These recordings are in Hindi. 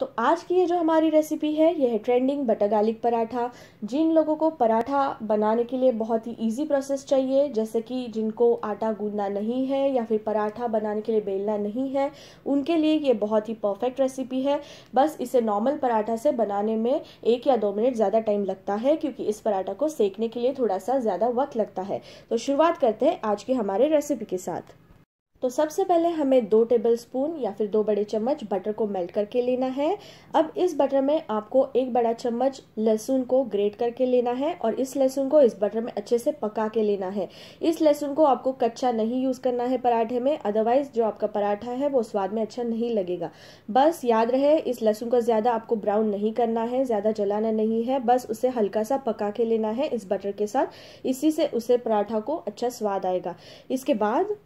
तो आज की ये जो हमारी रेसिपी है ये है ट्रेंडिंग बटर गार्लिक पराठा जिन लोगों को पराठा बनाने के लिए बहुत ही इजी प्रोसेस चाहिए जैसे कि जिनको आटा गूंदना नहीं है या फिर पराठा बनाने के लिए बेलना नहीं है उनके लिए ये बहुत ही परफेक्ट रेसिपी है बस इसे नॉर्मल पराठा से बनाने में एक या दो मिनट ज़्यादा टाइम लगता है क्योंकि इस पराठा को सेकने के लिए थोड़ा सा ज़्यादा वक्त लगता है तो शुरुआत करते हैं आज की हमारे रेसिपी के साथ तो सबसे पहले हमें दो टेबल स्पून या फिर दो बड़े चम्मच बटर को मेल्ट करके लेना है अब इस बटर में आपको एक बड़ा चम्मच लहसुन को ग्रेट करके लेना है और इस लहसुन को इस बटर में अच्छे से पका के लेना है इस लहसुन को आपको कच्चा नहीं यूज़ करना है पराठे में अदरवाइज जो आपका पराठा है वो स्वाद में अच्छा नहीं लगेगा बस याद रहे इस लहसुन को ज़्यादा आपको ब्राउन नहीं करना है ज़्यादा जलाना नहीं है बस उसे हल्का सा पका के लेना है इस बटर के साथ इसी से उसे पराठा को अच्छा स्वाद आएगा इसके बाद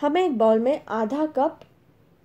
हमें एक बाउल में आधा कप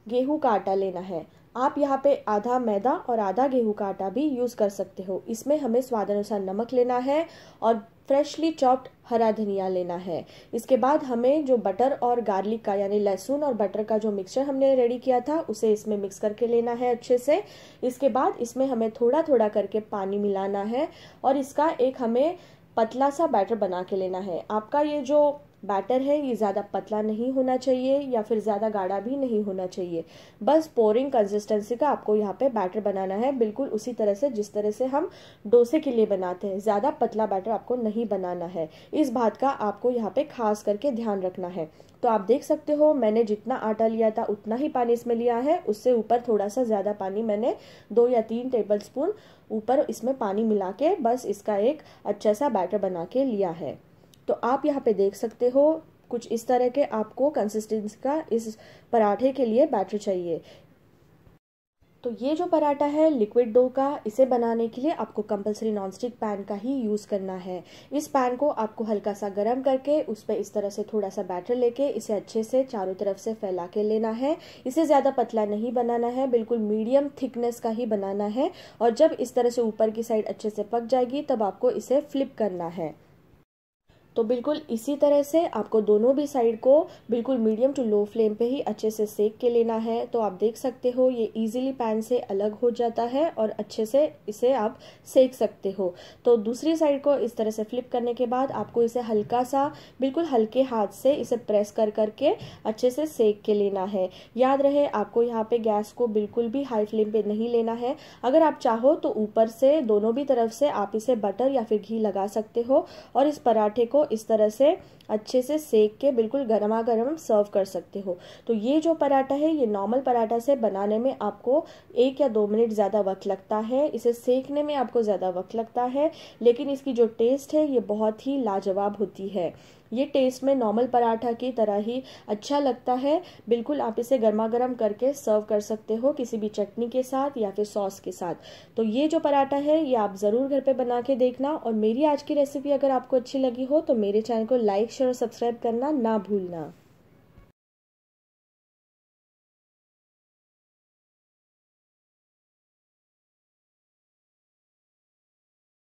गेहूं का आटा लेना है आप यहाँ पे आधा मैदा और आधा गेहूं का आटा भी यूज़ कर सकते हो इसमें हमें स्वाद अनुसार नमक लेना है और फ्रेशली चॉप्ड हरा धनिया लेना है इसके बाद हमें जो बटर और गार्लिक का यानी लहसुन और बटर का जो मिक्सचर हमने रेडी किया था उसे इसमें मिक्स करके लेना है अच्छे से इसके बाद इसमें हमें थोड़ा थोड़ा करके पानी मिलाना है और इसका एक हमें पतला सा बैटर बना के लेना है आपका ये जो बैटर है ये ज़्यादा पतला नहीं होना चाहिए या फिर ज़्यादा गाढ़ा भी नहीं होना चाहिए बस पोरिंग कंसिस्टेंसी का आपको यहाँ पे बैटर बनाना है बिल्कुल उसी तरह से जिस तरह से हम डोसे के लिए बनाते हैं ज़्यादा पतला बैटर आपको नहीं बनाना है इस बात का आपको यहाँ पर खास करके ध्यान रखना है तो आप देख सकते हो मैंने जितना आटा लिया था उतना ही पानी इसमें लिया है उससे ऊपर थोड़ा सा ज़्यादा पानी मैंने दो या तीन टेबल स्पून ऊपर इसमें पानी मिला के बस इसका एक अच्छा सा बैटर बना के लिया है तो आप यहाँ पे देख सकते हो कुछ इस तरह के आपको कंसिस्टेंसी का इस पराठे के लिए बैटर चाहिए तो ये जो पराठा है लिक्विड डो का इसे बनाने के लिए आपको कंपलसरी नॉनस्टिक पैन का ही यूज़ करना है इस पैन को आपको हल्का सा गर्म करके उस पर इस तरह से थोड़ा सा बैटर लेके इसे अच्छे से चारों तरफ से फैला के लेना है इसे ज़्यादा पतला नहीं बनाना है बिल्कुल मीडियम थिकनेस का ही बनाना है और जब इस तरह से ऊपर की साइड अच्छे से पक जाएगी तब आपको इसे फ्लिप करना है तो बिल्कुल इसी तरह से आपको दोनों भी साइड को बिल्कुल मीडियम टू लो फ्लेम पे ही अच्छे से सेक के लेना है तो आप देख सकते हो ये इजीली पैन से अलग हो जाता है और अच्छे से इसे आप सेक सकते हो तो दूसरी साइड को इस तरह से फ्लिप करने के बाद आपको इसे हल्का सा बिल्कुल हल्के हाथ से इसे प्रेस कर करके अच्छे से सेक के लेना है याद रहे आपको यहाँ पे गैस को बिल्कुल भी हाई फ्लेम पे नहीं लेना है अगर आप चाहो तो ऊपर से दोनों भी तरफ से आप इसे बटर या फिर घी लगा सकते हो और इस पराठे को इस तरह से अच्छे से सेक के बिल्कुल गर्मा गर्म सर्व कर सकते हो तो ये जो पराठा है ये नॉर्मल पराठा से बनाने में आपको एक या दो मिनट ज़्यादा वक्त लगता है इसे सेकने में आपको ज़्यादा वक्त लगता है लेकिन इसकी जो टेस्ट है ये बहुत ही लाजवाब होती है ये टेस्ट में नॉर्मल पराठा की तरह ही अच्छा लगता है बिल्कुल आप इसे गर्मा गर्म करके सर्व कर सकते हो किसी भी चटनी के साथ या फिर सॉस के साथ तो ये जो पराठा है ये आप ज़रूर घर पे बना के देखना और मेरी आज की रेसिपी अगर आपको अच्छी लगी हो तो मेरे चैनल को लाइक और सब्सक्राइब करना ना भूलना